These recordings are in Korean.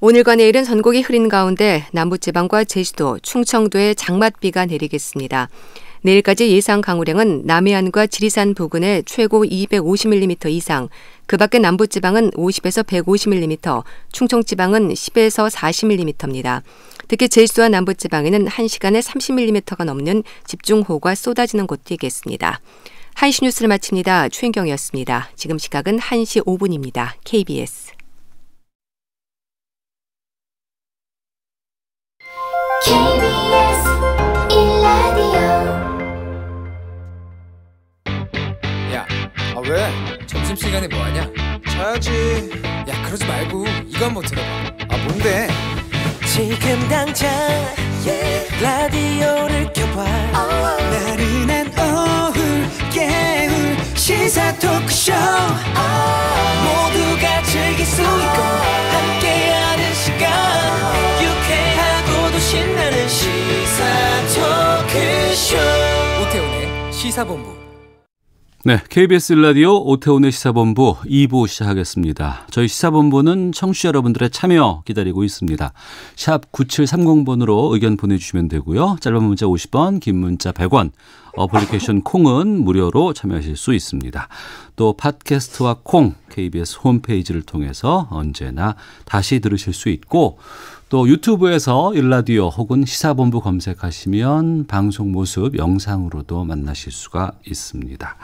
오늘과 내일은 전국이 흐린 가운데 남부지방과 제주도, 충청도에 장맛비가 내리겠습니다. 내일까지 예상 강우량은 남해안과 지리산 부근에 최고 250mm 이상, 그 밖에 남부지방은 50에서 150mm, 충청지방은 10에서 40mm입니다. 특히 제주와 남부지방에는 1시간에 30mm가 넘는 집중호우가 쏟아지는 곳도 있겠습니다. 한시 뉴스를 마칩니다. 최인경이었습니다. 지금 시각은 1시 5분입니다. KBS KBS 야, 아 왜? 점심시간에 뭐하냐? 자야지 야, 그러지 말고 이거 한번 들어봐 아 뭔데? 지금 당장 yeah. 라디오를 켜봐 oh. 나른한 오후 깨울 시사 토크쇼 oh. 모두가 즐길 수 있고 함께하는 시간 어. 유쾌한 신나는 시사 토크쇼 오태훈의 시사본부 네, KBS 라디오 오태훈의 시사본부 2부 시작하겠습니다. 저희 시사본부는 청취자 여러분들의 참여 기다리고 있습니다. 샵 9730번으로 의견 보내주시면 되고요. 짧은 문자 50원, 긴 문자 100원, 어플리케이션 콩은 무료로 참여하실 수 있습니다. 또 팟캐스트와 콩, KBS 홈페이지를 통해서 언제나 다시 들으실 수 있고 또 유튜브에서 일라디오 혹은 시사본부 검색하시면 방송 모습 영상으로도 만나실 수가 있습니다.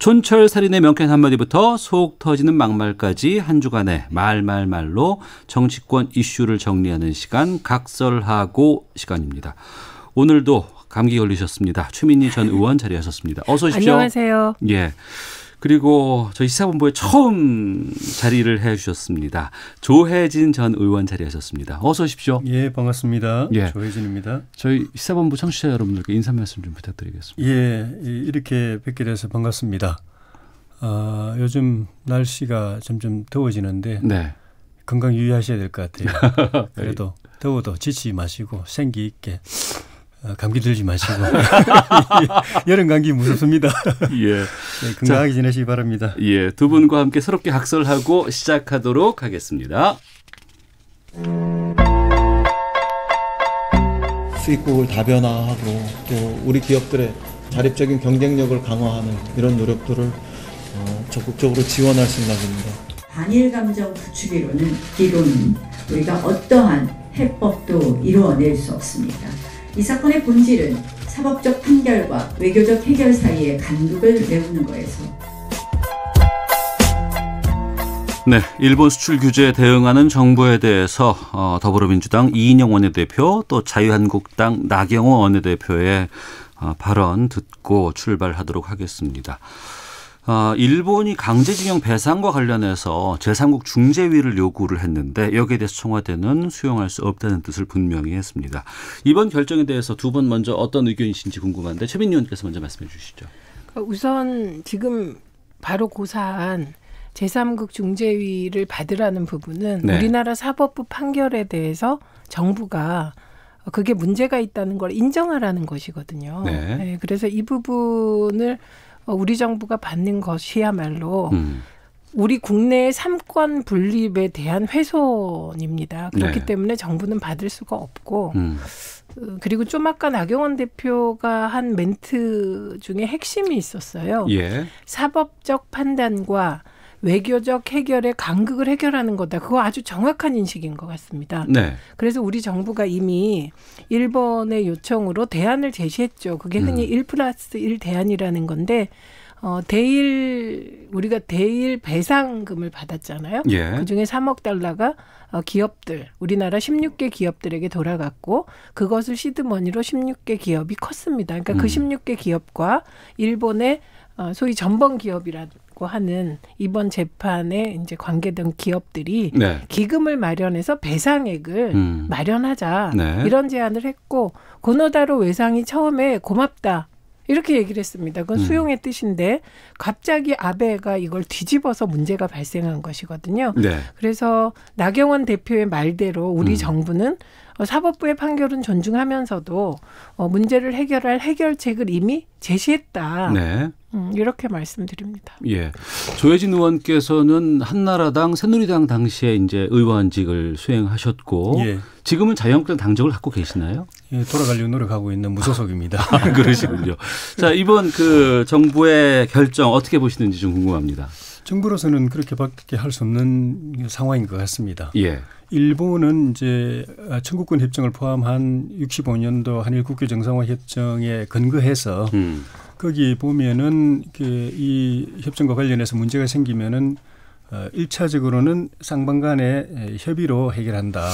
촌철 살인의 명쾌한 한마디부터 속 터지는 막말까지 한 주간의 말말말로 정치권 이슈를 정리하는 시간 각설하고 시간입니다. 오늘도 감기 걸리셨습니다. 추민희 전 의원 자리하셨습니다. 어서 오십시오. 안녕하세요. 예. 그리고 저희 시사본부에 처음 자리를 해주셨습니다. 조혜진 전 의원 자리하셨습니다. 어서 오십시오. 예, 반갑습니다. 예. 조혜진입니다. 저희 시사본부 청취자 여러분들께 인사 말씀 좀 부탁드리겠습니다. 예, 이렇게 뵙게 돼서 반갑습니다. 아, 요즘 날씨가 점점 더워지는데 네. 건강 유의하셔야 될 것 같아요. 그래도 더워도 지치지 마시고 생기 있게 어, 감기 들지 마시고 예, 여름 감기 무섭습니다. 예, 네, 건강하게 자, 지내시기 바랍니다. 예, 두 분과 함께 새롭게 학설하고 시작하도록 하겠습니다. 수익국을 다변화하고 또 우리 기업들의 자립적인 경쟁력을 강화하는 이런 노력들을 어, 적극적으로 지원할 생각입니다. 반일 감정 구축이로는 기로 우리가 어떠한 해법도 이루어낼 수 없습니다. 이 사건의 본질은 사법적 판결과 외교적 해결 사이의 간극을 메우는 거에서 네, 일본 수출 규제에 대응하는 정부에 대해서 어, 더불어민주당 이인영 원내대표 또 자유한국당 나경호 원내대표의 어, 발언 듣고 출발하도록 하겠습니다. 아, 일본이 강제징용 배상과 관련해서 제3국 중재위를 요구를 했는데 여기에 대해서 청와대는 수용할 수 없다는 뜻을 분명히 했습니다. 이번 결정에 대해서 두 분 먼저 어떤 의견이신지 궁금한데 최민 의원께서 먼저 말씀해 주시죠. 그 우선 지금 바로 고사한 제3국 중재위를 받으라는 부분은 네. 우리나라 사법부 판결에 대해서 정부가 그게 문제가 있다는 걸 인정하라는 것이거든요. 네. 네, 그래서 이 부분을 어, 우리 정부가 받는 것이야말로 음. 우리 국내의 삼권 분립에 대한 훼손입니다. 그렇기 네. 때문에 정부는 받을 수가 없고 음. 어, 그리고 좀 아까 나경원 대표가 한 멘트 중에 핵심이 있었어요. 예. 사법적 판단과 외교적 해결의 간극을 해결하는 거다. 그거 아주 정확한 인식인 것 같습니다. 네. 그래서 우리 정부가 이미 일본의 요청으로 대안을 제시했죠. 그게 흔히 음. 일 음. 플러스 일 대안이라는 건데 어, 대일 우리가 대일 배상금을 받았잖아요. 예. 그 중에 3억 달러가 어, 기업들 우리나라 16개 기업들에게 돌아갔고 그것을 시드머니로 16개 기업이 컸습니다. 그러니까 그 음. 그 16개 기업과 일본의 어, 소위 전범 기업이라는 받고 하는 이번 재판에 이제 관계된 기업들이 네. 기금을 마련해서 배상액을 음. 마련하자 네. 이런 제안을 했고 고노다로 외상이 처음에 고맙다 이렇게 얘기를 했습니다. 그건 음. 수용의 뜻인데 갑자기 아베가 이걸 뒤집어서 문제가 발생한 것이거든요. 네. 그래서 나경원 대표의 말대로 우리 음. 정부는 사법부의 판결은 존중하면서도 어, 문제를 해결할 해결책을 이미 제시했다. 네. 음, 이렇게 말씀드립니다. 예. 조혜진 의원께서는 한나라당 새누리당 당시에 이제 의원직을 수행하셨고 예. 지금은 자유한국당 당적을 갖고 계시나요? 예, 돌아가려고 노력하고 있는 무소속입니다. 아, 그러시군요. 자, 이번 그 정부의 결정 어떻게 보시는지 좀 궁금합니다. 정부로서는 그렇게밖에 할 수 없는 상황인 것 같습니다. 예. 일본은 이제 청구권 협정을 포함한 65년도 한일 국교 정상화 협정에 근거해서 음. 거기 보면은 이 협정과 관련해서 문제가 생기면은 어, 일차적으로는 쌍방 간의 협의로 해결한다.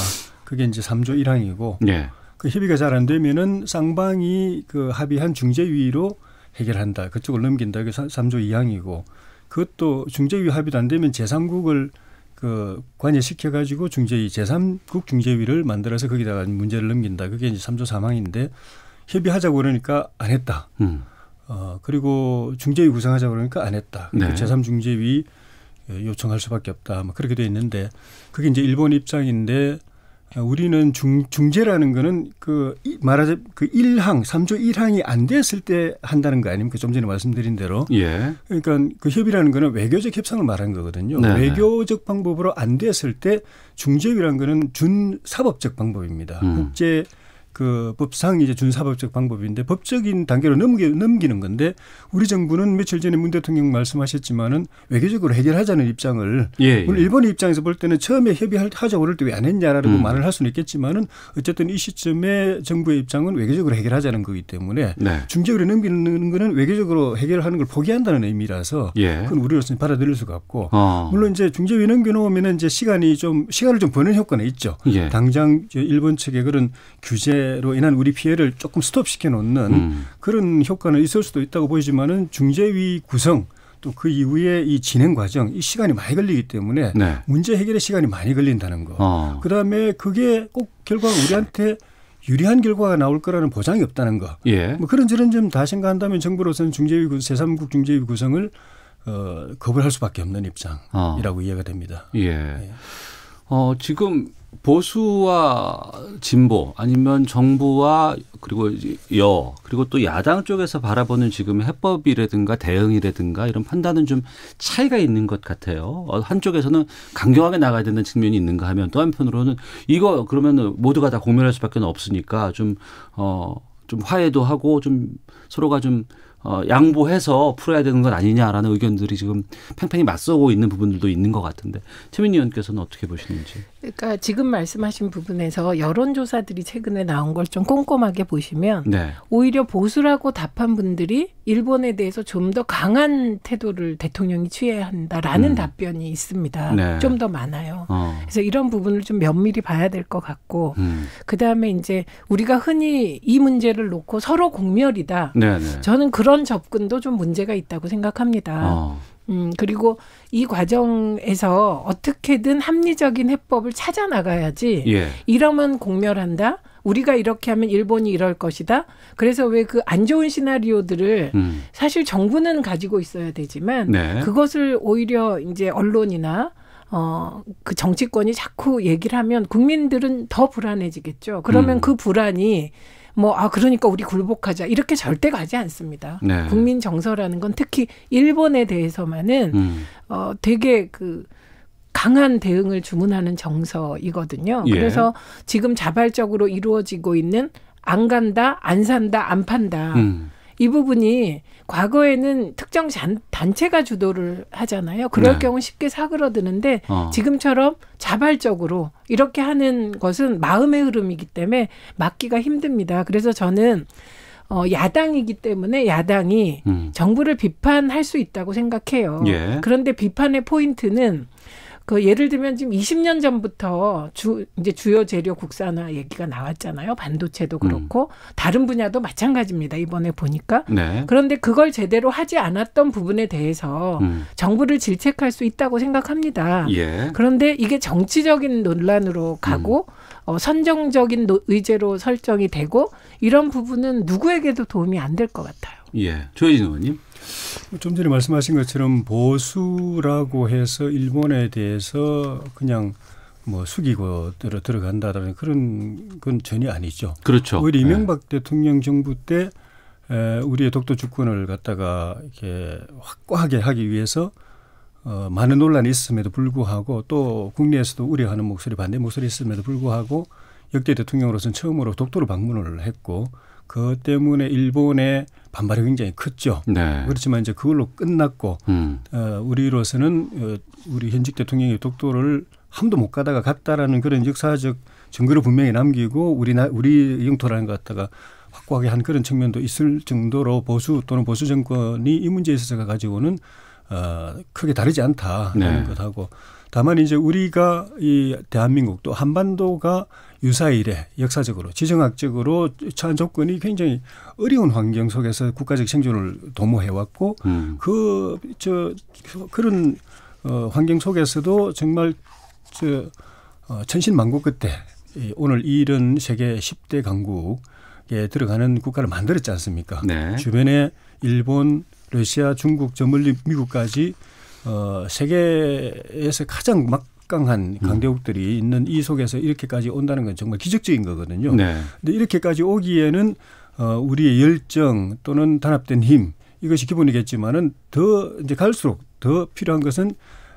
그게 이제 삼조일항이고 네. 예. 그 협의가 잘 안 되면은 쌍방이 그 합의한 중재위로 해결한다. 그쪽을 넘긴다. 그게 삼조이항이고 그것도 중재위 합의도 안 되면 제삼국을그 관여시켜 가지고 중재위 제삼국 중재위를 만들어서 거기다가 문제를 넘긴다. 그게 이제 삼조삼항인데 협의하자고 그러니까 안 했다. 음. 어, 그리고 중재위 구성하자 그러니까 안 했다. 그 네. 제3중재위 예, 요청할 수밖에 없다. 뭐 그렇게 돼 있는데 그게 이제 일본 입장인데 우리는 중, 중재라는 거는 그 말하자면 그 1항, 3조 1항이 안 됐을 때 한다는 거 아닙니까? 좀 전에 말씀드린 대로. 예. 그러니까 그 협의라는 거는 외교적 협상을 말한 거거든요. 네. 네. 외교적 방법으로 안 됐을 때 중재위라는 거는 준사법적 방법입니다. 음. 국제 그 법상 이제 준사법적 방법인데 법적인 단계로 넘기, 넘기는 건데 우리 정부는 며칠 전에 문 대통령 말씀하셨지만은 외교적으로 해결하자는 입장을 예, 물 예. 일본의 입장에서 볼 때는 처음에 협의하자고 그럴 때왜 안 했냐라고 음. 말을 할 수는 있겠지만은 어쨌든 이 시점에 정부의 입장은 외교적으로 해결하자는 거기 때문에 네. 중재로 넘기는 거는 외교적으로 해결하는 걸 포기한다는 의미라서 예. 그건 우리로서는 받아들일 수가 없고 어. 물론 이제 중재위 넘겨놓으면은 이제 시간이 좀 시간을 좀 버는 효과는 있죠. 예. 당장 일본 측에 그런 규제 피해로 인한 우리 피해를 조금 스톱시켜 놓는 음. 그런 효과는 있을 수도 있다고 보이지만은 중재위 구성 또 그 이후에 이 진행 과정 이 시간이 많이 걸리기 때문에 네. 문제 해결의 시간이 많이 걸린다는 거. 어. 그다음에 그게 꼭 결과가 우리한테 유리한 결과가 나올 거라는 보장이 없다는 거. 예. 뭐 그런 저런 점 다 생각한다면 정부로서는 중재위 세삼국 중재위 구성을 어, 거부할 수밖에 없는 입장이라고 어. 이해가 됩니다. 예. 예. 어, 지금 보수와 진보 아니면 정부와 그리고 여 그리고 또 야당 쪽에서 바라보는 지금 해법이라든가 대응이라든가 이런 판단은 좀 차이가 있는 것 같아요. 어, 한쪽에서는 강경하게 나가야 되는 측면이 있는가 하면 또 한편으로는 이거 그러면 은 모두가 다 공멸할 수밖에 없으니까 좀 어, 좀 화해도 하고 좀 서로가 좀 어, 양보해서 풀어야 되는 건 아니냐라는 의견들이 지금 팽팽히 맞서고 있는 부분들도 있는 것 같은데 최민희 의원께서는 어떻게 보시는지? 그러니까 지금 말씀하신 부분에서 여론조사들이 최근에 나온 걸 좀 꼼꼼하게 보시면 네. 오히려 보수라고 답한 분들이 일본에 대해서 좀 더 강한 태도를 대통령이 취해야 한다라는 음. 답변이 있습니다. 네. 좀더 많아요. 어. 그래서 이런 부분을 좀 면밀히 봐야 될 것 같고 음. 그다음에 이제 우리가 흔히 이 문제를 놓고 서로 공멸이다. 네네. 네. 저는 그런 접근도 좀 문제가 있다고 생각합니다. 어. 음, 그리고 이 과정에서 어떻게든 합리적인 해법을 찾아 나가야지. 예. 이러면 공멸한다. 우리가 이렇게 하면 일본이 이럴 것이다. 그래서 왜 그 안 좋은 시나리오들을 음. 사실 정부는 가지고 있어야 되지만 네. 그것을 오히려 이제 언론이나 어, 그 정치권이 자꾸 얘기를 하면 국민들은 더 불안해지겠죠. 그러면 음. 그 불안이 뭐, 아, 그러니까 우리 굴복하자. 이렇게 절대 가지 않습니다. 네. 국민 정서라는 건 특히 일본에 대해서만은, 음. 어, 되게 그, 강한 대응을 주문하는 정서이거든요. 예. 그래서 지금 자발적으로 이루어지고 있는 안 간다, 안 산다, 안 판다. 음. 이 부분이 과거에는 특정 잔, 단체가 주도를 하잖아요. 그럴 네. 경우 쉽게 사그러드는데 어. 지금처럼 자발적으로 이렇게 하는 것은 마음의 흐름이기 때문에 막기가 힘듭니다. 그래서 저는 어, 야당이기 때문에 야당이 음. 정부를 비판할 수 있다고 생각해요. 예. 그런데 비판의 포인트는 그 예를 들면 지금 20년 전부터 주 이제 주요 재료 국산화 얘기가 나왔잖아요. 반도체도 음. 그렇고 음. 다른 분야도 마찬가지입니다. 이번에 보니까. 네. 그런데 그걸 제대로 하지 않았던 부분에 대해서 음. 정부를 질책할 수 있다고 생각합니다. 예. 그런데 이게 정치적인 논란으로 음. 가고 음. 어, 선정적인 노, 의제로 설정이 되고 이런 부분은 누구에게도 도움이 안 될 것 같아요. 예. 조혜진 의원님. 좀 전에 말씀하신 것처럼 보수라고 해서 일본에 대해서 그냥 뭐 숙이고 들어 들어간다라는 그런 건 전혀 아니죠. 그렇죠. 오히려 네. 이명박 네. 대통령 정부 때 우리의 독도 주권을 갖다가 이렇게 확고하게 하기 위해서 어, 많은 논란이 있음에도 불구하고 또 국내에서도 우려하는 목소리 반대 목소리 있음에도 불구하고 역대 대통령으로서는 처음으로 독도를 방문을 했고 그것 때문에 일본의 반발이 굉장히 컸죠. 네. 그렇지만 이제 그걸로 끝났고 음. 어, 우리로서는 어, 우리 현직 대통령의 독도를 함도 못 가다가 갔다라는 그런 역사적 증거를 분명히 남기고 우리 나 우리 영토라는 것 갖다가 확고하게 한 그런 측면도 있을 정도로 보수 또는 보수 정권이 이 문제에 있어서 가지고는 어, 크게 다르지 않다라는 네. 것하고 다만 이제 우리가 이 대한민국 또 한반도가 유사 이래 역사적으로 지정학적으로 처한 조건이 굉장히 어려운 환경 속에서 국가적 생존을 도모해 왔고 음. 그저 그런 어 환경 속에서도 정말 저 어, 천신만고 끝에 이, 오늘 이 일은 세계 10대 강국에 들어가는 국가를 만들었지 않습니까? 네. 주변에 일본, 러시아, 중국, 저 멀리 미국까지 어, 세계에서 가장 막 막강한 음. 강대국들이 있는 이 속에서 이렇게까지 온다는 건 정말 기적적인 거거든요. 네. 근데 이렇게까지 오기에는 어, 우리의 열정 또는 단합된 힘 이것이 기본이겠지만은 더 이제 갈수록 더 필요한 것은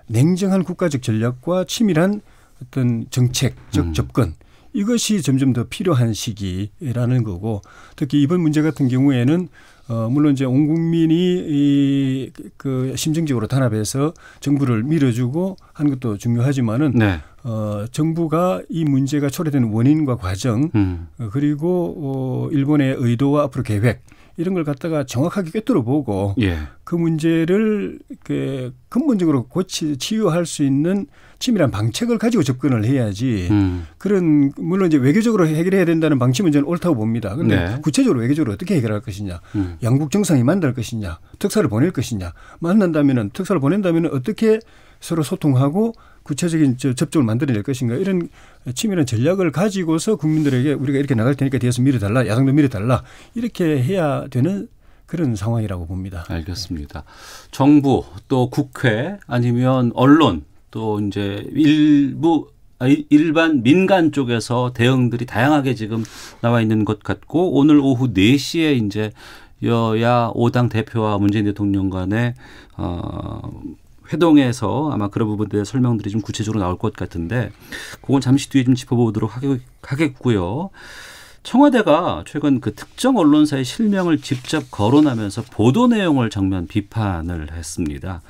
냉정한 국가적 전략과 치밀한 어떤 정책적 음. 접근 이것이 점점 더 필요한 시기라는 거고 특히 이번 문제 같은 경우에는 어, 물론 이제 온 국민이 이그 심정적으로 단합해서 정부를 밀어주고 하는 것도 중요하지만은 네. 어, 정부가 이 문제가 초래되는 원인과 과정 음. 어, 그리고 어, 일본의 의도와 앞으로 계획 이런 걸 갖다가 정확하게 꿰뚫어 보고 예. 그 문제를 그 근본적으로 고치 치유할 수 있는 치밀한 방책을 가지고 접근을 해야지 음. 그런 물론 이제 외교적으로 해결해야 된다는 방침은 저는 옳다고 봅니다. 근데 네. 구체적으로 외교적으로 어떻게 해결할 것이냐, 음. 양국 정상이 만날 것이냐, 특사를 보낼 것이냐, 만난다면은 특사를 보낸다면은 어떻게 서로 소통하고 구체적인 접종을 만들어낼 것인가 이런 치밀한 전략을 가지고서 국민들에게 우리가 이렇게 나갈 테니까 대에서 밀어달라 야당도 밀어달라 이렇게 해야 되는 그런 상황이라고 봅니다. 알겠습니다. 정부 또 국회 아니면 언론 또 이제 일부 아, 일반 민간 쪽에서 대응들이 다양하게 지금 나와 있는 것 같고 오늘 오후 4시에 이제 여야 5당 대표와 문재인 대통령 간의 어 회동에서 아마 그런 부분들의 설명들이 좀 구체적으로 나올 것 같은데 그건 잠시 뒤에 좀 짚어보도록 하겠고요. 청와대가 최근 그 특정 언론사의 실명을 직접 거론하면서 보도 내용을 정면 비판을 했습니다.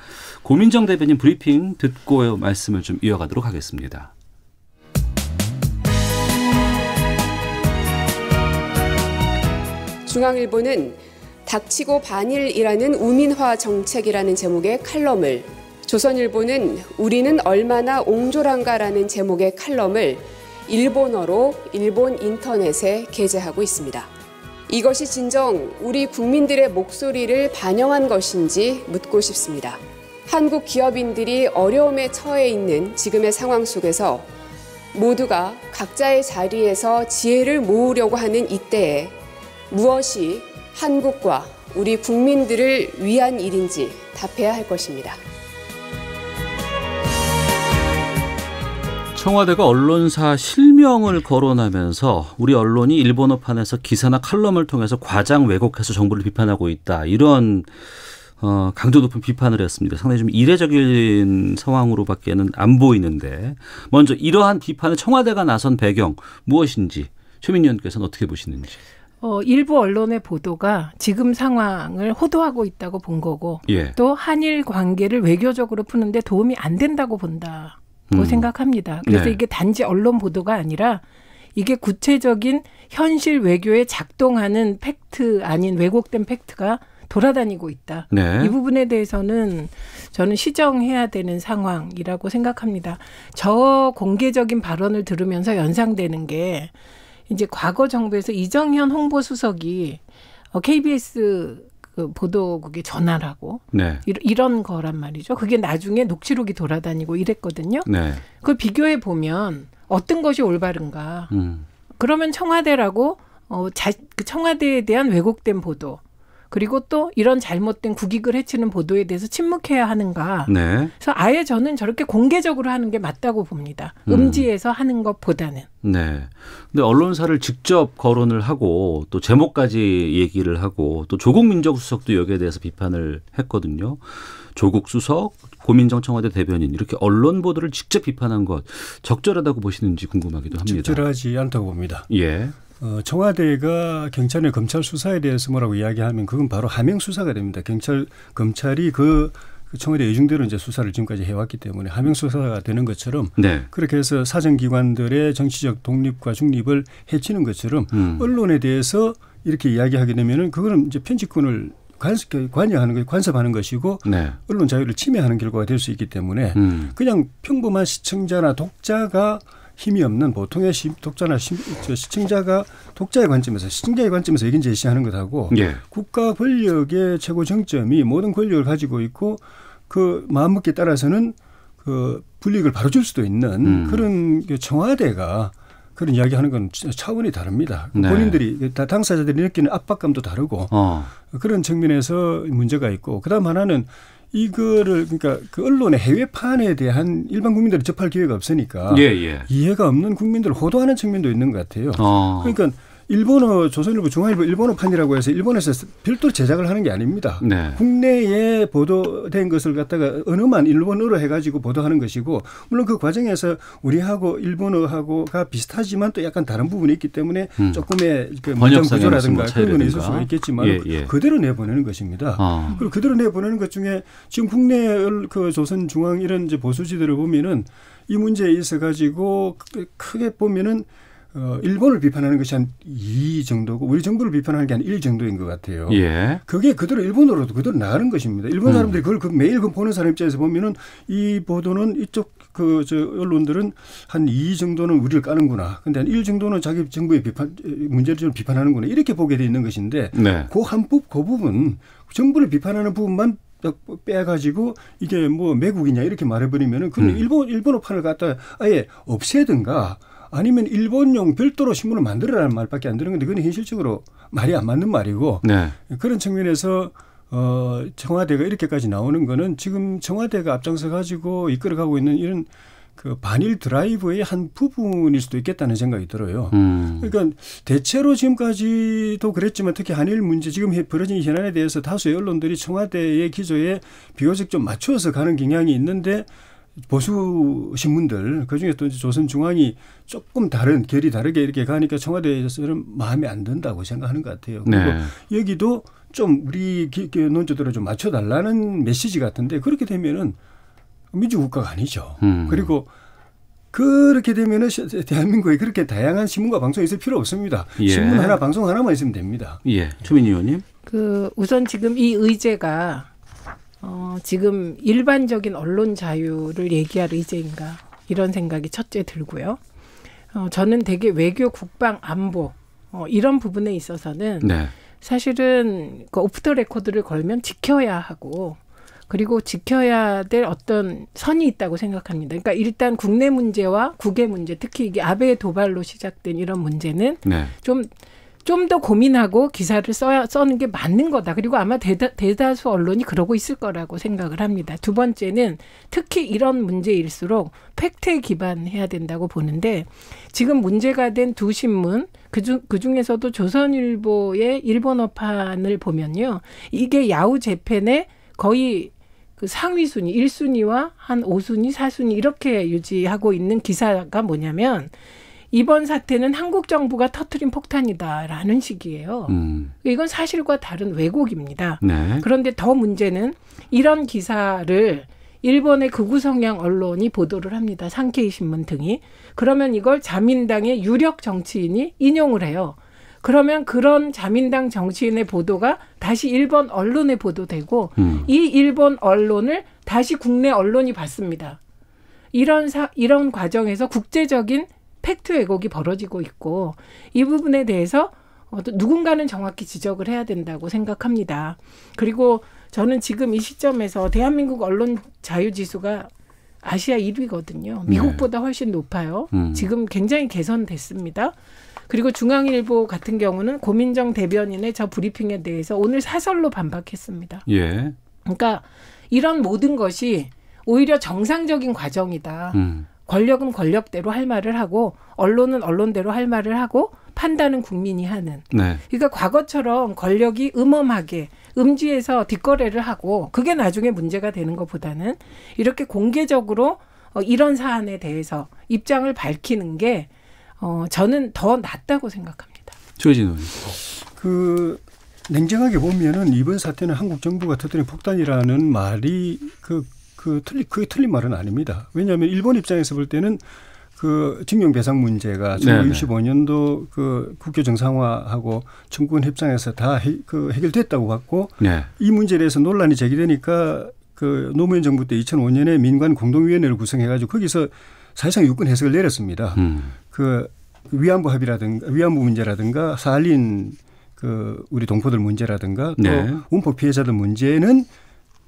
고민정 대변인 브리핑 듣고 말씀을 좀 이어가도록 하겠습니다. 중앙일보는 닥치고 반일이라는 우민화 정책이라는 제목의 칼럼을 조선일보는 우리는 얼마나 옹졸한가라는 제목의 칼럼을 일본어로 일본 인터넷에 게재하고 있습니다. 이것이 진정 우리 국민들의 목소리를 반영한 것인지 묻고 싶습니다. 한국 기업인들이 어려움에 처해 있는 지금의 상황 속에서 모두가 각자의 자리에서 지혜를 모으려고 하는 이때에 무엇이 한국과 우리 국민들을 위한 일인지 답해야 할 것입니다. 청와대가 언론사 실명을 거론하면서 우리 언론이 일본어판에서 기사나 칼럼을 통해서 과장 왜곡해서 정부를 비판하고 있다. 이런 어, 강도 높은 비판을 했습니다. 상당히 좀 이례적인 상황으로밖에는 안 보이는데 먼저 이러한 비판에 청와대가 나선 배경 무엇인지 최민희 의원께서는 어떻게 보시는지. 어, 일부 언론의 보도가 지금 상황을 호도하고 있다고 본 거고 예. 또 한일 관계를 외교적으로 푸는데 도움이 안 된다고 본다. 음. 생각합니다. 그래서 네. 이게 단지 언론 보도가 아니라 이게 구체적인 현실 외교에 작동하는 팩트 아닌 왜곡된 팩트가 돌아다니고 있다. 네. 이 부분에 대해서는 저는 시정해야 되는 상황이라고 생각합니다. 저 공개적인 발언을 들으면서 연상되는 게 이제 과거 정부에서 이정현 홍보수석이 어, KBS 그 보도국에 전화를 하고 네. 이런 거란 말이죠. 그게 나중에 녹취록이 돌아다니고 이랬거든요. 네. 그걸 비교해 보면 어떤 것이 올바른가. 음. 그러면 청와대라고 어, 자, 그 청와대에 대한 왜곡된 보도 그리고 또 이런 잘못된 국익을 해치는 보도에 대해서 침묵해야 하는가. 네. 그래서 아예 저는 저렇게 공개적으로 하는 게 맞다고 봅니다. 음지에서 음. 하는 것보다는. 네. 근데 언론사를 직접 거론을 하고 또 제목까지 얘기를 하고 또 조국 민정수석도 여기에 대해서 비판을 했거든요. 조국 수석, 고민정 청와대 대변인 이렇게 언론 보도를 직접 비판한 것 적절하다고 보시는지 궁금하기도 합니다. 적절하지 않다고 봅니다. 예. 어, 청와대가 경찰의 검찰 수사에 대해서 뭐라고 이야기하면 그건 바로 하명 수사가 됩니다. 경찰 검찰이 그 청와대 의중대로 이제 수사를 지금까지 해왔기 때문에 하명 수사가 되는 것처럼 네. 그렇게 해서 사정기관들의 정치적 독립과 중립을 해치는 것처럼 음. 언론에 대해서 이렇게 이야기하게 되면은 그거는 이제 편집권을 관여하는 것, 관섭하는 것이고 네. 언론 자유를 침해하는 결과가 될 수 있기 때문에 음. 그냥 평범한 시청자나 독자가 힘이 없는 보통의 시, 독자나 시, 청자가 독자의 관점에서 시청자의 관점에서 의견 제시하는 것하고 예. 국가 권력의 최고 정점이 모든 권력을 가지고 있고 그 마음먹기에 따라서는 그 불이익을 바로 줄 수도 있는 음. 그런 그 청와대가 그런 이야기하는 건 차원이 다릅니다. 그 네. 본인들이 당사자들이 느끼는 압박감도 다르고 어. 그런 측면에서 문제가 있고 그다음 하나는 이거를 그러니까 그 언론의 해외판에 대한 일반 국민들이 접할 기회가 없으니까 예, 예. 이해가 없는 국민들을 호도하는 측면도 있는 것 같아요. 어. 그러니까 일본어 조선일보 중앙일보 일본어판이라고 해서 일본에서 별도 제작을 하는 게 아닙니다. 네. 국내에 보도된 것을 갖다가 어느만 일본어로 해가지고 보도하는 것이고 물론 그 과정에서 우리하고 일본어하고가 비슷하지만 또 약간 다른 부분이 있기 때문에 음. 조금의 그 문장 구조라든가 뭐 그런 건 있을 수가 있겠지만 예, 예. 그대로 내보내는 것입니다. 어. 그리고 그대로 내보내는 것 중에 지금 국내 그 조선 중앙 이런 이제 보수지들을 보면은 이 문제에 있어 가지고 크게 보면은 어, 일본을 비판하는 것이 한 이 정도고 우리 정부를 비판하는 게 한 일 정도인 것 같아요. 예. 그게 그대로 일본으로도 그대로 나가는 것입니다. 일본 음. 사람들이 그걸 그 매일 그 보는 사람 입장에서 보면은 이 보도는 이쪽 그 저 언론들은 한 이 정도는 우리를 까는구나. 근데 한 일 정도는 자기 정부의 비판 문제를 좀 비판하는구나. 이렇게 보게 돼 있는 것인데 네. 그 한법 그 부분 정부를 비판하는 부분만 빼가지고 이게 뭐 매국이냐 이렇게 말해버리면은 그 음. 일본 일본어 판을 갖다 아예 없애든가 아니면 일본용 별도로 신문을 만들어라는 말밖에 안 되는 건데 그건 현실적으로 말이 안 맞는 말이고 네. 그런 측면에서 어 청와대가 이렇게까지 나오는 거는 지금 청와대가 앞장서 가지고 이끌어가고 있는 이런 그 반일 드라이브의 한 부분일 수도 있겠다는 생각이 들어요. 음. 그러니까 대체로 지금까지도 그랬지만 특히 한일 문제 지금 벌어진 현안에 대해서 다수의 언론들이 청와대의 기조에 비교적 좀 맞추어서 가는 경향이 있는데 보수 신문들 그중에 또 조선중앙이 조금 다른 결이 다르게 이렇게 가니까 청와대에서는 마음에 안 든다고 생각하는 것 같아요. 그리고 네. 여기도 좀 우리 논조들을 좀 맞춰달라는 메시지 같은데 그렇게 되면은 민주국가가 아니죠. 음. 그리고 그렇게 되면은 대한민국에 그렇게 다양한 신문과 방송이 있을 필요 없습니다. 예. 신문 하나, 방송 하나만 있으면 됩니다. 예. 초민 의원님. 그 우선 지금 이 의제가 어, 지금 일반적인 언론 자유를 얘기할 의제인가 이런 생각이 첫째 들고요. 어, 저는 되게 외교, 국방, 안보 어, 이런 부분에 있어서는 네. 사실은 그 오프 더 레코드를 걸면 지켜야 하고 그리고 지켜야 될 어떤 선이 있다고 생각합니다. 그러니까 일단 국내 문제와 국외 문제, 특히 이게 아베 도발로 시작된 이런 문제는 네. 좀 좀더 고민하고 기사를 써야 써는 게 맞는 거다. 그리고 아마 대다, 대다수 언론이 그러고 있을 거라고 생각을 합니다. 두 번째는 특히 이런 문제일수록 팩트에 기반해야 된다고 보는데 지금 문제가 된 두 신문 그중 그중에서도 조선일보의 일본어판을 보면요. 이게 야후 재팬의 거의 그 상위 순위, 일순위와한 오순위사순위 이렇게 유지하고 있는 기사가 뭐냐면 이번 사태는 한국 정부가 터트린 폭탄이다라는 식이에요. 음. 이건 사실과 다른 왜곡입니다. 네. 그런데 더 문제는 이런 기사를 일본의 극우 성향 언론이 보도를 합니다. 상케이 신문 등이. 그러면 이걸 자민당의 유력 정치인이 인용을 해요. 그러면 그런 자민당 정치인의 보도가 다시 일본 언론에 보도되고 음. 이 일본 언론을 다시 국내 언론이 봤습니다. 이런 사, 이런 과정에서 국제적인 팩트 왜곡이 벌어지고 있고 이 부분에 대해서 어, 누군가는 정확히 지적을 해야 된다고 생각합니다. 그리고 저는 지금 이 시점에서 대한민국 언론 자유 지수가 아시아 1위거든요. 미국보다 훨씬 높아요. 음. 지금 굉장히 개선됐습니다. 그리고 중앙일보 같은 경우는 고민정 대변인의 저 브리핑에 대해서 오늘 사설로 반박했습니다. 예. 그러니까 이런 모든 것이 오히려 정상적인 과정이다. 음. 권력은 권력대로 할 말을 하고 언론은 언론대로 할 말을 하고 판단은 국민이 하는. 네. 그러니까 과거처럼 권력이 음험하게 음지에서 뒷거래를 하고 그게 나중에 문제가 되는 것보다는 이렇게 공개적으로 어, 이런 사안에 대해서 입장을 밝히는 게 어, 저는 더 낫다고 생각합니다. 조진 의그 냉정하게 보면은 이번 사태는 한국 정부가 터뜨린 폭탄이라는 말이 그그 틀리 그게 틀린 말은 아닙니다. 왜냐하면 일본 입장에서 볼 때는 그 징용 배상 문제가 1965년도 그 국교 정상화하고 청권 협상에서 다그 해결됐다고 봤고 네. 이 문제에 대해서 논란이 제기되니까 그 노무현 정부 때 2005년에 민관 공동위원회를 구성해가지고 거기서 사실상 유권 해석을 내렸습니다. 음. 그 위안부 합의라든가 위안부 문제라든가 사할린 그 우리 동포들 문제라든가 또 네. 운폭 피해자들 문제는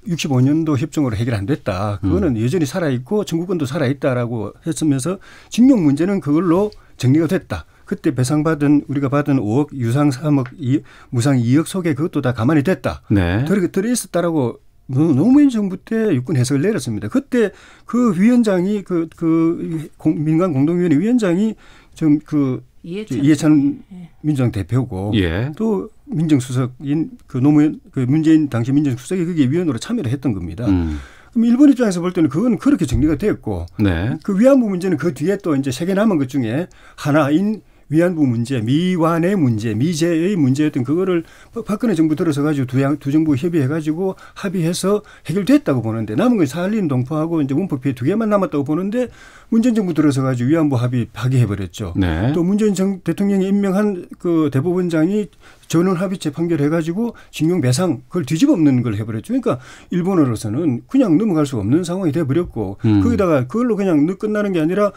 65년도 협정으로 해결 안 됐다. 그거는 음. 여전히 살아있고 정국권도 살아있다라고 했으면서 징용 문제는 그걸로 정리가 됐다. 그때 배상받은 우리가 받은 5억 유상 3억 이, 무상 2억 속에 그것도 다 가만히 됐다. 네. 들어 들어 있었다라고 노무현 정부 때 육군 해석을 내렸습니다. 그때 그 위원장이 그그 그 민간 공동위원회 위원장이 좀그 이해찬, 이해찬 예. 민정 대표고 예. 또 민정수석인 그 노무현 그 문재인 당시 민정수석이 그게 위원으로 참여를 했던 겁니다. 음. 그럼 일본 입장에서 볼 때는 그건 그렇게 정리가 됐고 네. 그 위안부 문제는 그 뒤에 또 이제 세 개 남은 것 중에 하나인 위안부 문제, 미완의 문제, 미제의 문제였던 그거를 박근혜 정부 들어서 가지고 두, 양, 두 정부 협의해 가지고 합의해서 해결됐다고 보는데 남은 건 사할린 동포하고 이제 문법 피해 두 개만 남았다고 보는데 문재인 정부 들어서 가지고 위안부 합의 파기해 버렸죠. 네. 또 문재인 정, 대통령이 임명한 그 대법원장이 전원 합의체 판결해 가지고 징용 배상 그걸 뒤집어엎는 걸 해버렸죠. 그러니까 일본으로서는 그냥 넘어갈 수 없는 상황이 돼 버렸고 음. 거기다가 그걸로 그냥 끝나는 게 아니라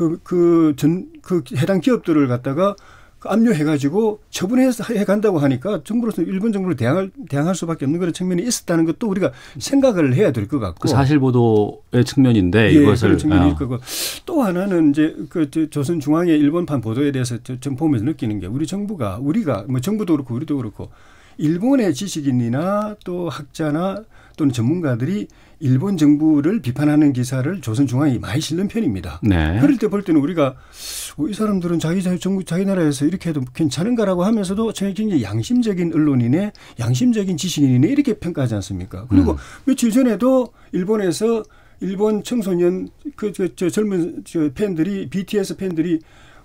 그, 그 전, 그 해당 기업들을 갖다가 그 압류해가지고 처분해서 해 간다고 하니까 정부로서 일본 정부를 대항할, 대항할 수밖에 없는 그런 측면이 있었다는 것도 우리가 생각을 해야 될 것 같고. 그 사실보도의 측면인데 예, 이것을. 측면일 아. 거고. 또 하나는 이제 그 조선중앙의 일본판 보도에 대해서 좀 보면서 느끼는 게 우리 정부가 우리가 뭐 정부도 그렇고 우리도 그렇고 일본의 지식인이나 또 학자나 또는 전문가들이 일본 정부를 비판하는 기사를 조선중앙이 많이 실는 편입니다. 네. 그럴 때 볼 때는 우리가 어, 이 사람들은 자기 정부 자기 나라에서 이렇게 해도 괜찮은가라고 하면서도 굉장히 양심적인 언론인의 양심적인 지식인이네 이렇게 평가하지 않습니까? 그리고 음. 며칠 전에도 일본에서 일본 청소년 그 저, 저 젊은 저 팬들이 BTS 팬들이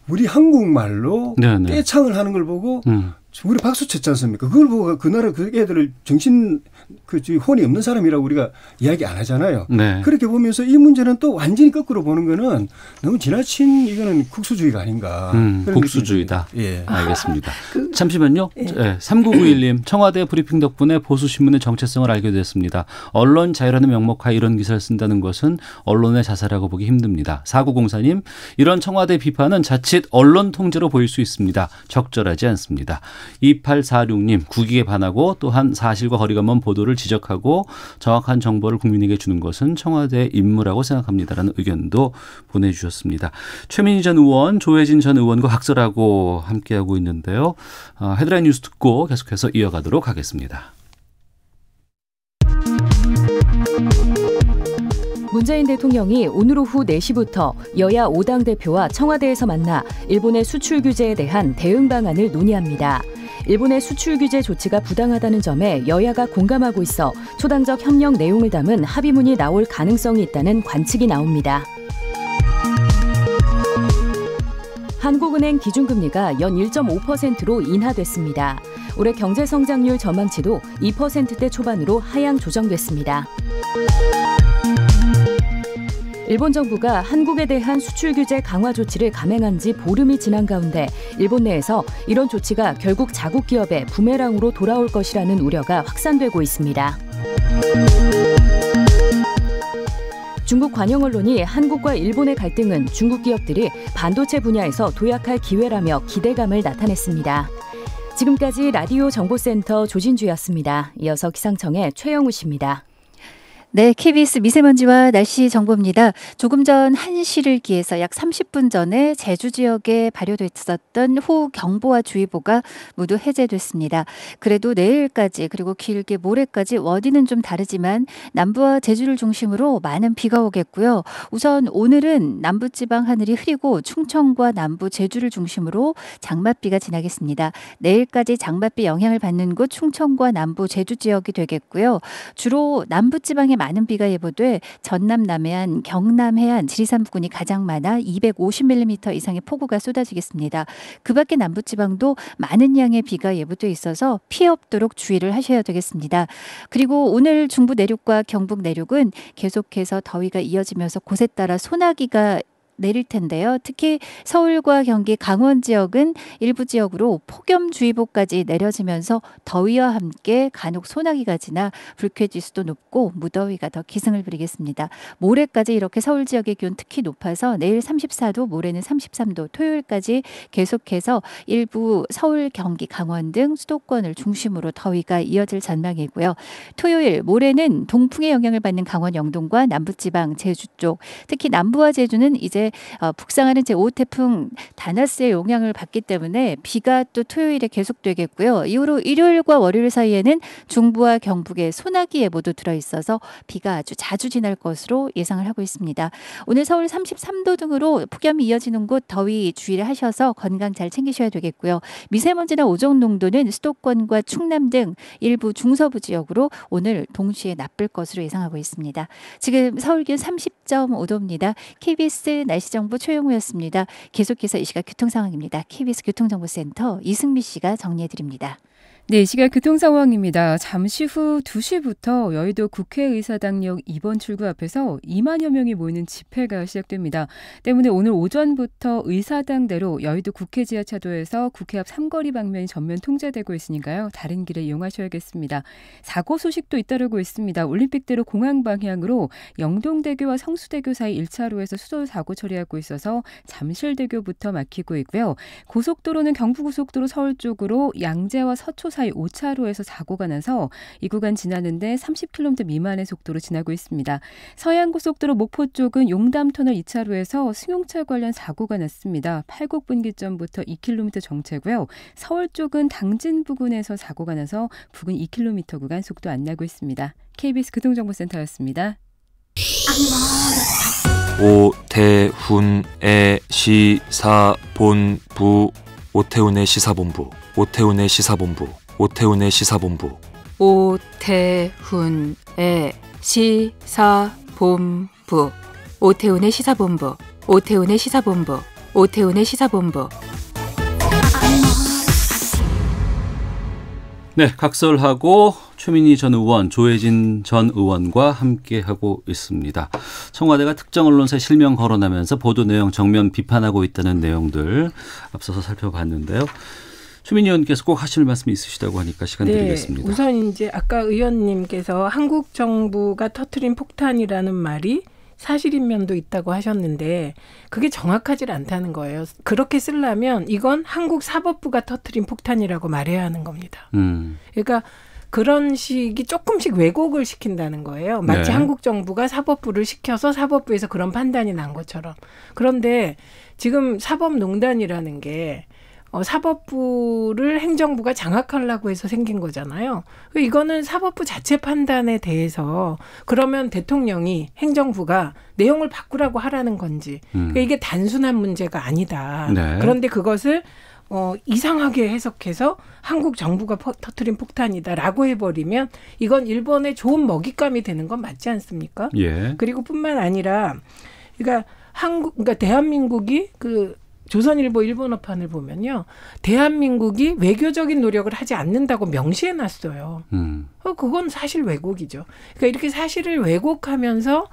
우리 한국말로 네네. 떼창을 네. 하는 걸 보고 음. 우리 박수 쳤지 않습니까? 그걸 보고 그 나라 그 애들을 정신 그 혼이 없는 사람이라고 우리가 이야기 안 하잖아요. 네. 그렇게 보면서 이 문제는 또 완전히 거꾸로 보는 거는 너무 지나친 이거는 국수주의가 아닌가. 음, 국수주의다. 예. 알겠습니다. 그, 잠시만요. 예. 네, 예, 3991님 청와대 브리핑 덕분에 보수 신문의 정체성을 알게 됐습니다. 언론 자유라는 명목하에 이런 기사를 쓴다는 것은 언론의 자살이라고 보기 힘듭니다. 4904님 이런 청와대 비판은 자칫 언론 통제로 보일 수 있습니다. 적절하지 않습니다. 2846님 국익에 반하고 또한 사실과 거리가 먼보 도 보도를 지적하고 정확한 정보를 국민에게 주는 것은 청와대의 임무라고 생각합니다라는 의견도 보내주셨습니다. 최민희 전 의원, 조혜진 전 의원과 각설하고 함께하고 있는데요. 아, 헤드라인 뉴스 듣고 계속해서 이어가도록 하겠습니다. 문재인 대통령이 오늘 오후 4시부터 여야 5당 대표와 청와대에서 만나 일본의 수출 규제에 대한 대응 방안을 논의합니다. 일본의 수출 규제 조치가 부당하다는 점에 여야가 공감하고 있어 초당적 협력 내용을 담은 합의문이 나올 가능성이 있다는 관측이 나옵니다. 한국은행 기준금리가 연 1.5%로 인하됐습니다. 올해 경제 성장률 전망치도 2%대 초반으로 하향 조정됐습니다. 일본 정부가 한국에 대한 수출 규제 강화 조치를 감행한 지 보름이 지난 가운데 일본 내에서 이런 조치가 결국 자국 기업의 부메랑으로 돌아올 것이라는 우려가 확산되고 있습니다. 중국 관영 언론이 한국과 일본의 갈등은 중국 기업들이 반도체 분야에서 도약할 기회라며 기대감을 나타냈습니다. 지금까지 라디오 정보센터 조진주였습니다. 이어서 기상청의 최영우 씨입니다. 네, KBS 미세먼지와 날씨 정보입니다. 조금 전 1시를 기해서 약 30분 전에 제주 지역에 발효됐었던 호우경보와 주의보가 모두 해제됐습니다. 그래도 내일까지 그리고 길게 모레까지 워디는 좀 다르지만 남부와 제주를 중심으로 많은 비가 오겠고요. 우선 오늘은 남부지방 하늘이 흐리고 충청과 남부 제주를 중심으로 장맛비가 지나겠습니다. 내일까지 장맛비 영향을 받는 곳 충청과 남부 제주 지역이 되겠고요. 주로 남부지방에 많은 비가 예보돼 전남 남해안, 경남 해안, 지리산 부근이 가장 많아 250mm 이상의 폭우가 쏟아지겠습니다. 그밖에 남부 지방도 많은 양의 비가 예보돼 있어서 피해 없도록 주의를 하셔야 되겠습니다. 그리고 오늘 중부 내륙과 경북 내륙은 계속해서 더위가 이어지면서 곳에 따라 소나기가 내릴 텐데요. 특히 서울과 경기 강원 지역은 일부 지역으로 폭염주의보까지 내려지면서 더위와 함께 간혹 소나기가 지나 불쾌지수도 높고 무더위가 더 기승을 부리겠습니다. 모레까지 이렇게 서울 지역의 기온 특히 높아서 내일 34도, 모레는 33도, 토요일까지 계속해서 일부 서울, 경기, 강원 등 수도권을 중심으로 더위가 이어질 전망이고요. 토요일, 모레는 동풍의 영향을 받는 강원 영동과 남부지방, 제주 쪽, 특히 남부와 제주는 이제 어, 북상하는 제5 태풍 다나스의 영향을 받기 때문에 비가 또 토요일에 계속되겠고요. 이후로 일요일과 월요일 사이에는 중부와 경북에 소나기 예보도 들어 있어서 비가 아주 자주 지날 것으로 예상을 하고 있습니다. 오늘 서울 33도 등으로 폭염이 이어지는 곳 더위 주의를 하셔서 건강 잘 챙기셔야 되겠고요. 미세먼지나 오존 농도는 수도권과 충남 등 일부 중서부 지역으로 오늘 동시에 나쁠 것으로 예상하고 있습니다. 지금 서울 기온 30.5도입니다. KBS 날씨정보 최용우였습니다. 계속해서 이 시각 교통상황입니다. KBS 교통정보센터 이승미 씨가 정리해드립니다. 네, 시각 교통 상황입니다. 잠시 후 2시부터 여의도 국회의사당역 2번 출구 앞에서 2만여 명이 모이는 집회가 시작됩니다. 때문에 오늘 오전부터 의사당대로 여의도 국회 지하차도에서 국회 앞 삼거리 방면이 전면 통제되고 있으니까요. 다른 길에 이용하셔야겠습니다. 사고 소식도 잇따르고 있습니다. 올림픽대로 공항 방향으로 영동대교와 성수대교 사이 1차로에서 수도 사고 처리하고 있어서 잠실대교부터 막히고 있고요. 고속도로는 경부고속도로 서울 쪽으로 양재와 서초 사이 5차로에서 사고가 나서 이 구간 지나는데 30km 미만의 속도로 지나고 있습니다. 서해안고속도로 목포 쪽은 용담터널 2차로에서 승용차 관련 사고가 났습니다. 팔곡 분기점부터 2km 정체고요. 서울 쪽은 당진 부근에서 사고가 나서 부근 2km 구간 속도 안 나고 있습니다. KBS 교통정보센터였습니다. 오태훈의 시사본부 오태훈의 시사본부 오태훈의 시사본부 오태훈의 시사본부 오태훈의 시사본부 오태훈의 시사본부 오태훈의 시사본부 오태훈의 시사본부 네, 각설하고 최민희 전 의원, 조혜진 전 의원과 함께하고 있습니다. 청와대가 특정 언론사 실명 거론하면서 보도 내용 정면 비판하고 있다는 내용들 앞서서 살펴봤는데요. 추민 의원께서 꼭하실 말씀이 있으시다고 하니까 시간 네, 드리겠습니다. 우선 이제 아까 의원님께서 한국 정부가 터트린 폭탄이라는 말이 사실인 면도 있다고 하셨는데 그게 정확하지 않다는 거예요. 그렇게 쓰려면 이건 한국 사법부가 터트린 폭탄이라고 말해야 하는 겁니다. 음. 그러니까 그런 식이 조금씩 왜곡을 시킨다는 거예요. 마치 네. 한국 정부가 사법부를 시켜서 사법부에서 그런 판단이 난 것처럼. 그런데 지금 사법농단이라는 게 어, 사법부를 행정부가 장악하려고 해서 생긴 거잖아요. 이거는 사법부 자체 판단에 대해서 그러면 대통령이 행정부가 내용을 바꾸라고 하라는 건지 음. 그러니까 이게 단순한 문제가 아니다. 네. 그런데 그것을 어, 이상하게 해석해서 한국 정부가 퍼, 터트린 폭탄이다라고 해버리면 이건 일본의 좋은 먹잇감이 되는 건 맞지 않습니까? 예. 그리고 뿐만 아니라 그러니까 한국 그러니까 대한민국이 그 조선일보 일본어판을 보면요. 대한민국이 외교적인 노력을 하지 않는다고 명시해 놨어요. 음. 어, 그건 사실 왜곡이죠. 그러니까 이렇게 사실을 왜곡하면서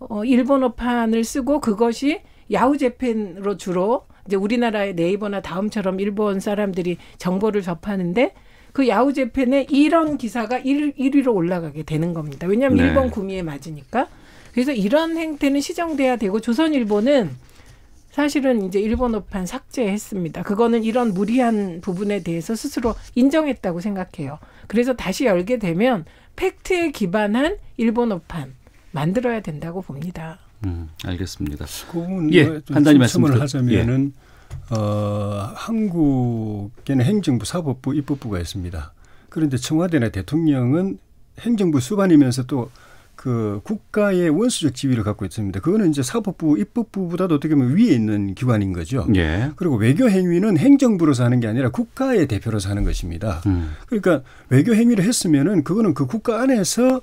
어, 일본어판을 쓰고 그것이 야후재팬으로 주로 이제 우리나라의 네이버나 다음처럼 일본 사람들이 정보를 접하는데 그 야후재팬에 이런 기사가 일 1위로 올라가게 되는 겁니다. 왜냐하면 네. 일본 구미에 맞으니까. 그래서 이런 행태는 시정돼야 되고 조선일보는 사실은 이제 일본어판 삭제했습니다. 그거는 이런 무리한 부분에 대해서 스스로 인정했다고 생각해요. 그래서 다시 열게 되면 팩트에 기반한 일본어판 만들어야 된다고 봅니다. 음, 알겠습니다. 그 예, 간단히 말씀을 하자면은 예. 어, 한국에는 행정부, 사법부, 입법부가 있습니다. 그런데 청와대나 대통령은 행정부 수반이면서 또그 국가의 원수적 지위를 갖고 있습니다. 그거는 이제 사법부, 입법부보다도 어떻게 보면 위에 있는 기관인 거죠. 예. 그리고 외교 행위는 행정부로서 하는 게 아니라 국가의 대표로서 하는 것입니다. 음. 그러니까 외교 행위를 했으면은 그거는 그 국가 안에서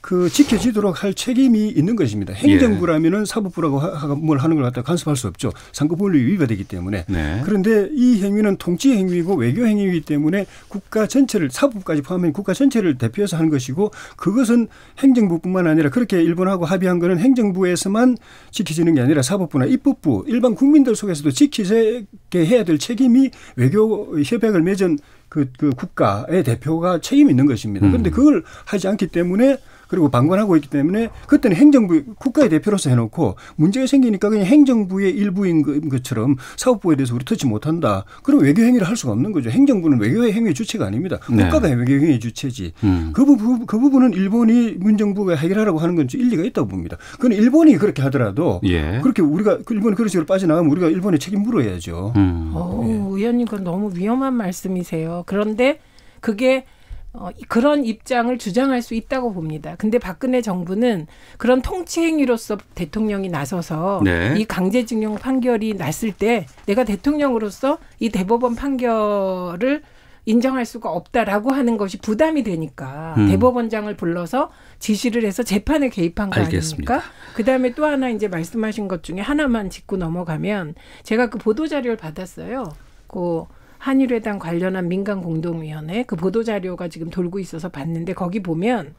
그 지켜지도록 할 책임이 있는 것입니다. 예. 행정부라면은 사법부라고 뭘 하는 걸 갖다 간섭할 수 없죠. 상급분리 위배되기 때문에. 네. 그런데 이 행위는 통치 행위고 외교 행위이기 때문에 국가 전체를 사법까지 포함해 국가 전체를 대표해서 하는 것이고 그것은 행정부뿐만 아니라 그렇게 일본하고 합의한 거는 행정부에서만 지켜지는 게 아니라 사법부나 입법부 일반 국민들 속에서도 지키게 해야 될 책임이 외교 협약을 맺은 그, 그 국가의 대표가 책임 있는 것입니다. 그런데 음. 그걸 하지 않기 때문에 그리고 방관하고 있기 때문에 그때는 행정부 국가의 대표로서 해놓고 문제가 생기니까 그냥 행정부의 일부인 그, 것처럼 사업부에 대해서 우리 터치 못한다. 그럼 외교 행위를 할 수가 없는 거죠. 행정부는 외교 의 행위 주체가 아닙니다. 네. 국가가 네. 외교 행위 주체지. 음. 그, 부분, 그 부분은 일본이 문정부가 해결하라고 하는 건 일리가 있다고 봅니다. 그건 일본이 그렇게 하더라도 예. 그렇게 우리가 그 일본이 그런 식으로 빠져나가면 우리가 일본의 책임 물어야죠. 음. 오, 예. 의원님 그건 너무 위험한 말씀이세요. 그런데 그게 어, 그런 입장을 주장할 수 있다고 봅니다. 근데 박근혜 정부는 그런 통치 행위로서 대통령이 나서서 네. 이 강제징용 판결이 났을 때 내가 대통령으로서 이 대법원 판결을 인정할 수가 없다라고 하는 것이 부담이 되니까 음. 대법원장을 불러서 지시를 해서 재판에 개입한 거 알겠습니다. 아닙니까? 그다음에 또 하나 이제 말씀하신 것 중에 하나만 짚고 넘어가면 제가 그 보도 자료를 받았어요. 그 한일회담 관련한 민간 공동위원회 그 보도 자료가 지금 돌고 있어서 봤는데 거기 보면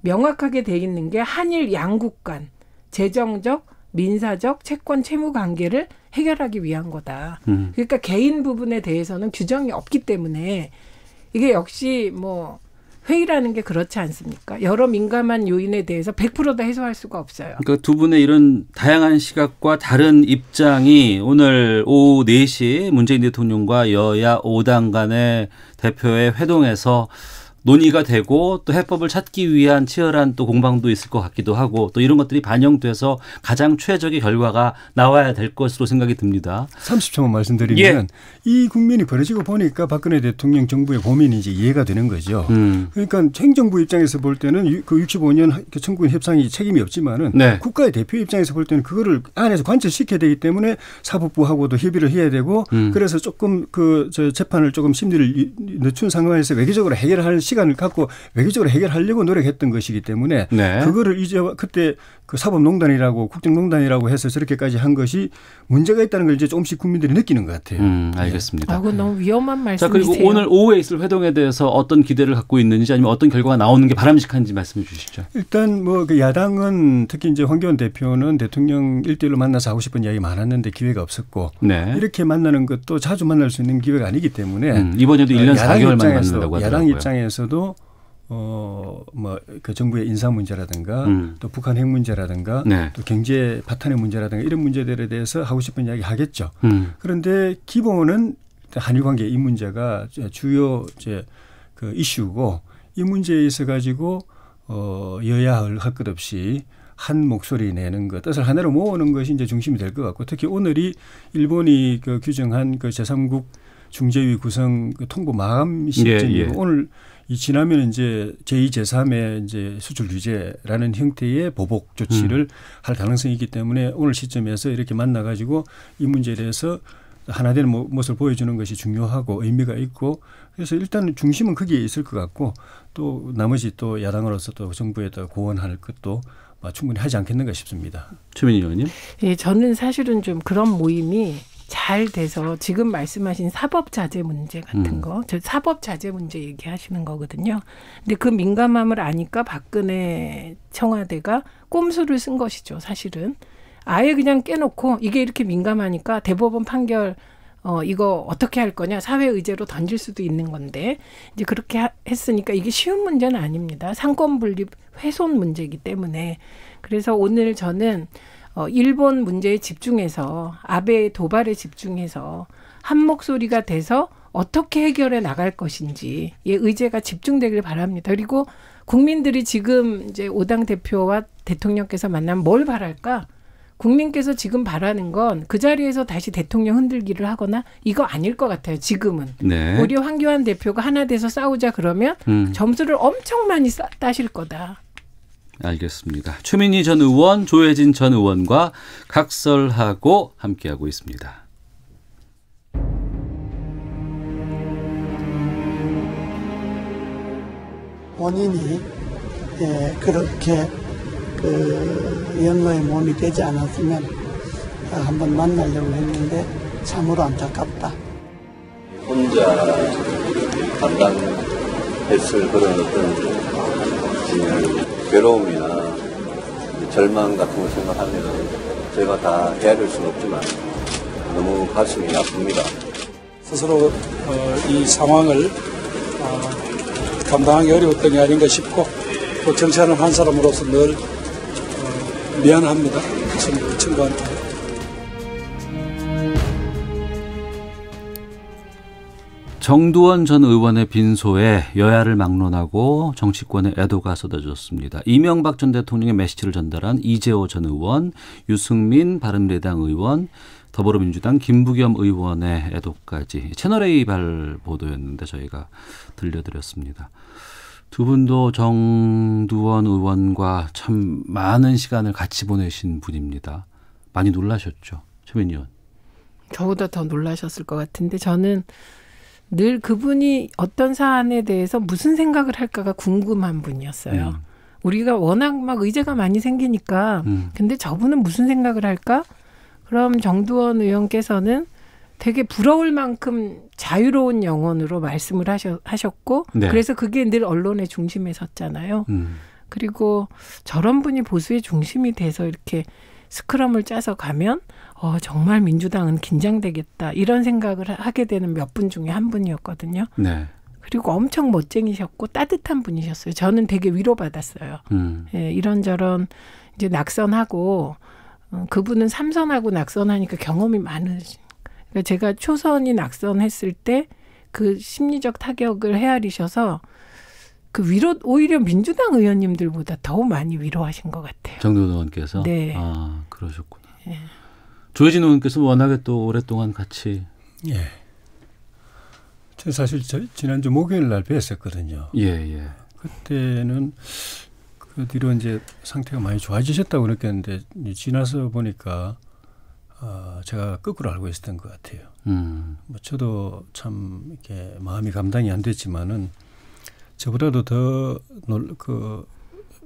명확하게 돼 있는 게 한일 양국 간 재정적 민사적 채권 채무 관계를 해결하기 위한 거다. 음. 그러니까 개인 부분에 대해서는 규정이 없기 때문에 이게 역시 뭐 회의라는 게 그렇지 않습니까? 여러 민감한 요인에 대해서 100%다 해소할 수가 없어요. 그러니까 두 분의 이런 다양한 시각과 다른 입장이 오늘 오후 4시 문재인 대통령과 여야 5당 간의 대표의 회동에서 논의가 되고 또 해법을 찾기 위한 치열한 또 공방도 있을 것 같기도 하고 또 이런 것들이 반영돼서 가장 최적의 결과가 나와야 될 것으로 생각이 듭니다. 30초만 말씀드리면 예. 이 국면이 벌어지고 보니까 박근혜 대통령 정부의 고민이 이제 이해가 되는 거죠. 음. 그러니까 행정부 입장에서 볼 때는 그 65년 그 청구인 협상이 책임이 없지만은 네. 국가의 대표 입장에서 볼 때는 그거를 안에서 관철시켜야 되기 때문에 사법부하고도 협의를 해야 되고 음. 그래서 조금 그 저 재판을 조금 심리를 늦춘 상황에서 외교적으로 해결할 시 시간을 갖고 외교적으로 해결하려고 노력했던 것이기 때문에 네. 그거를 이제 그때 그 사법농단이라고 국정농단이라고 해서 저렇게까지 한 것이 문제가 있다는 걸 이제 조금씩 국민들이 느끼는 것 같아요. 음, 알겠습니다. 아, 그 너무 위험한 말씀이세요. 자, 그리고 오늘 오후에 있을 회동에 대해서 어떤 기대를 갖고 있는지 아니면 어떤 결과가 나오는 게 바람직한지 말씀해 주시죠. 일단 뭐그 야당은 특히 이제 황교안 대표는 대통령 일대일로 만나서 하고 싶은 이야기 많았는데 기회가 없었고 네. 이렇게 만나는 것도 자주 만날 수 있는 기회가 아니기 때문에 음, 이번에도 1년 어, 야당 4개월 만났다고 하더라고요. 야당 입장에서 중에서도 어 뭐 그 정부의 인사 문제라든가 음. 또 북한 핵 문제라든가 네. 또 경제 파탄의 문제라든가 이런 문제들에 대해서 하고 싶은 이야기 하겠죠. 음. 그런데 기본은 한일 관계 이 문제가 주요 이제 그 이슈고 이 문제에 있어 가지고 어 여야를 할것 없이 한 목소리 내는 것, 뜻을 하나로 모으는 것이 이제 중심이 될 것 같고 특히 오늘이 일본이 그 규정한 그 제3국 중재위 구성 그 통보 마감 시점이고 예, 예. 오늘 이 지나면 이제 제2, 제3의 이제 수출 규제라는 형태의 보복 조치를 음. 할 가능성이 있기 때문에 오늘 시점에서 이렇게 만나 가지고 이 문제에 대해서 하나되는 모습을 보여주는 것이 중요하고 의미가 있고 그래서 일단 중심은 거게 있을 것 같고 또 나머지 또 야당으로서 또 정부에 다 고원할 것도 충분히 하지 않겠는가 싶습니다. 최민희 의원님. 예, 저는 사실은 좀 그런 모임이 잘 돼서 지금 말씀하신 사법 자제 문제 같은 음. 거, 저 사법 자제 문제 얘기하시는 거거든요. 근데 그 민감함을 아니까 박근혜 청와대가 꼼수를 쓴 것이죠, 사실은. 아예 그냥 깨놓고 이게 이렇게 민감하니까 대법원 판결 어 이거 어떻게 할 거냐 사회 의제로 던질 수도 있는 건데 이제 그렇게 하, 했으니까 이게 쉬운 문제는 아닙니다. 상권 분립 훼손 문제이기 때문에 그래서 오늘 저는 어, 일본 문제에 집중해서 아베의 도발에 집중해서 한 목소리가 돼서 어떻게 해결해 나갈 것인지의 의제가 집중되길 바랍니다. 그리고 국민들이 지금 이제 오당 대표와 대통령께서 만나면 뭘 바랄까? 국민께서 지금 바라는 건 그 자리에서 다시 대통령 흔들기를 하거나 이거 아닐 것 같아요. 지금은 네. 오히려 황교안 대표가 하나 돼서 싸우자 그러면 음. 점수를 엄청 많이 따실 거다. 알겠습니다. 최민희 전 의원, 조혜진 전 의원과 각설하고 함께하고 있습니다. 본인이 예, 그렇게 그 연로의 몸이 되지 않았으면 아, 한번 만나려고 했는데 참으로 안타깝다. 혼자 판단했을 그런 어떤 진행을 괴로움이나 절망 같은 걸 생각하면 저희가 다 헤아릴 수는 없지만 너무 가슴이 아픕니다. 스스로 어, 이 상황을 어, 감당하기 어려웠던 게 아닌가 싶고 또 정치하는 한 사람으로서 늘 어, 미안합니다. 친구한테. 정두원 전 의원의 빈소에 여야를 막론하고 정치권의 애도가 쏟아졌습니다. 이명박 전 대통령의 메시지를 전달한 이재호 전 의원, 유승민 바른미래당 의원, 더불어민주당 김부겸 의원의 애도까지 채널A 발 보도였는데 저희가 들려드렸습니다. 두 분도 정두원 의원과 참 많은 시간을 같이 보내신 분입니다. 많이 놀라셨죠? 최민 의원. 저보다 더 놀라셨을 것 같은데 저는 늘 그분이 어떤 사안에 대해서 무슨 생각을 할까가 궁금한 분이었어요. 음. 우리가 워낙 막 의제가 많이 생기니까 음. 근데 저분은 무슨 생각을 할까? 그럼 정두원 의원께서는 되게 부러울 만큼 자유로운 영혼으로 말씀을 하셨고 네. 그래서 그게 늘 언론의 중심에 섰잖아요. 음. 그리고 저런 분이 보수의 중심이 돼서 이렇게 스크럼을 짜서 가면 어, 정말 민주당은 긴장되겠다 이런 생각을 하게 되는 몇 분 중에 한 분이었거든요. 네. 그리고 엄청 멋쟁이셨고 따뜻한 분이셨어요. 저는 되게 위로받았어요. 음. 예, 이런저런 이제 낙선하고 어, 그분은 삼선하고 낙선하니까 경험이 많으신. 그러니까 제가 초선이 낙선했을 때 그 심리적 타격을 헤아리셔서 그 위로 오히려 민주당 의원님들보다 더 많이 위로하신 것 같아요. 정도원께서 네. 아, 그러셨군요. 예. 조혜진 의원께서 뭐 워낙에 또 오랫동안 같이 예. 저 사실 저 지난주 목요일 날 뵀었거든요. 예, 예. 그때는 그 뒤로 이제 상태가 많이 좋아지셨다고 그랬겠는데 지나서 보니까 어, 제가 거꾸로 알고 있었던 것 같아요. 음. 뭐 저도 참 이렇게 마음이 감당이 안 됐지만은 저보다도 더 놀, 그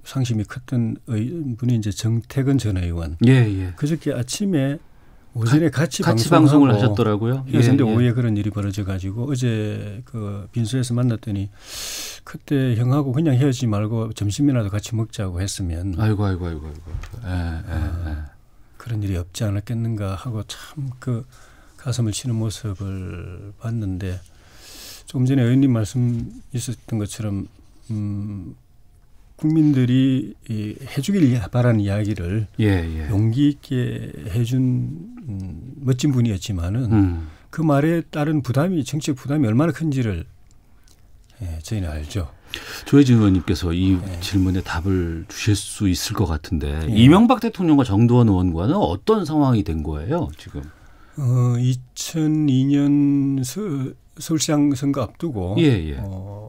상심이 컸던 분이 이제 정태근 전 의원. 예, 예. 그저께 아침에 오전에 같이, 같이 방송을, 하셨더라고요. 그런데 예, 예. 오후에 그런 일이 벌어져 가지고 어제 그 빈소에서 만났더니 그때 형하고 그냥 헤어지지 말고 점심이라도 같이 먹자고 했으면 아이고 아이고 아이고 아이고. 에, 에, 에. 그런 일이 없지 않았겠는가 하고 참 그 가슴을 치는 모습을 봤는데 조 전에 의원님 말씀 있었던 것처럼 음 국민들이 이 해주길 바라는 이야기를 예, 예. 용기 있게 해준 음, 멋진 분이었지만은 음. 그 말에 따른 부담이 정치적 부담이 얼마나 큰지를 예, 저희는 알죠. 조혜진 의원님께서 이 네. 질문에 답을 주실 수 있을 것 같은데 예. 이명박 대통령과 정두원 의원과는 어떤 상황이 된 거예요 지금? 어, 2002년 서, 울시장 선거 앞두고 예, 예. 어,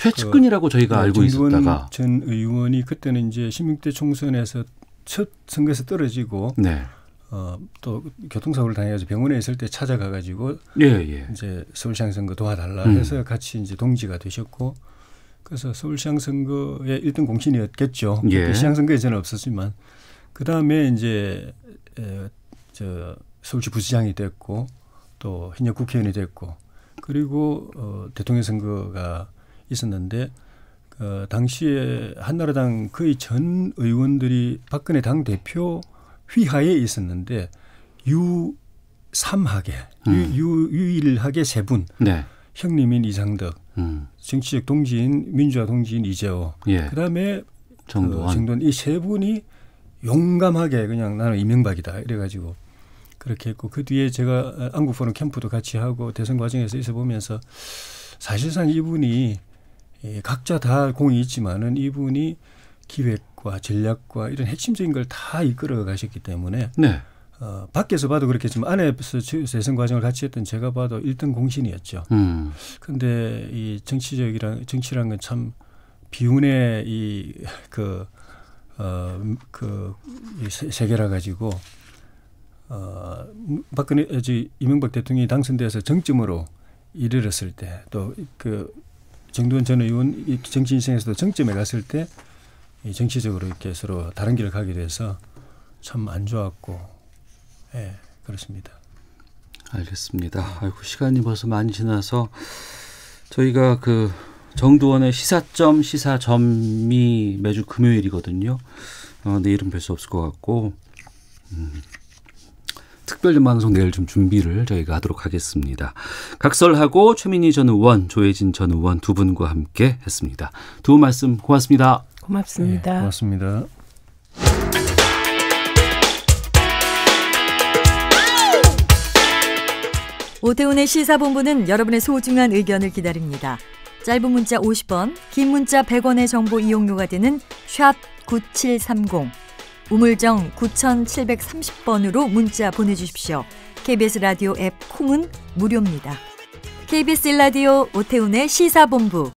최측근이라고 그, 저희가 알고 있었다가 전 의원이 그때는 이제 16대 총선에서 첫 선거에서 떨어지고 네. 어, 또 교통사고를 당해서 병원에 있을 때 찾아가가지고 예, 예. 이제 서울시장 선거 도와달라 음. 해서 음. 같이 이제 동지가 되셨고 그래서 서울시장 선거의 1등 공신이었겠죠. 예. 시장 선거에 저는 없었지만 그 다음에 이제 에, 저 서울시 부시장이 됐고 또 현역 국회의원이 됐고 그리고 어, 대통령 선거가 있었는데 그 당시에 한나라당 거의 전 의원들이 박근혜 당 대표 휘하에 있었는데 유삼하게 음. 유, 일하게 세분 네. 형님인 이상덕 음. 정치적 동지인 민주화 동지인 이재호 예. 그다음에 그 정도원 이세 분이 용감하게 그냥 나는 이명박이다 이래가지고 그렇게 했고 그 뒤에 제가 안국포럼 캠프도 같이 하고 대선 과정에서 있어 보면서 사실상 이분이 예, 각자 다 공이 있지만은 이분이 기획과 전략과 이런 핵심적인 걸 다 이끌어 가셨기 때문에 네. 어, 밖에서 봐도 그렇겠지만 안에서 재선 과정을 같이 했던 제가 봐도 일등 공신이었죠. 음. 근데 이 정치적이랑 정치란 건 참 비운의 이 그 어, 그 세계라 가지고 어, 박근혜 이명박 대통령이 당선돼서 정점으로 이르렀을 때또그 정두원 전 의원 정치 인생에서도 정점에 갔을 때 정치적으로 이렇게 서로 다른 길을 가게 돼서 참 안 좋았고 예 그렇습니다. 알겠습니다. 아이고 시간이 벌써 많이 지나서 저희가 그 정두원의 시사점 시사점이 매주 금요일이거든요. 어, 내일은 뵐수 없을 것 같고 음, 특별 전방송 내일 좀 준비를 저희가 하도록 하겠습니다. 각설하고 최민희 전 의원, 조혜진 전 의원 두 분과 함께 했습니다. 두 말씀 고맙습니다. 고맙습니다. 네, 고맙습니다. 오태훈의 시사본부는 여러분의 소중한 의견을 기다립니다. 짧은 문자 50원, 긴 문자 100원의 정보 이용료가 되는 샵9730 우물정 9730번으로 문자 보내주십시오. KBS 라디오 앱 콩은 무료입니다. KBS 라디오 오태훈의 시사본부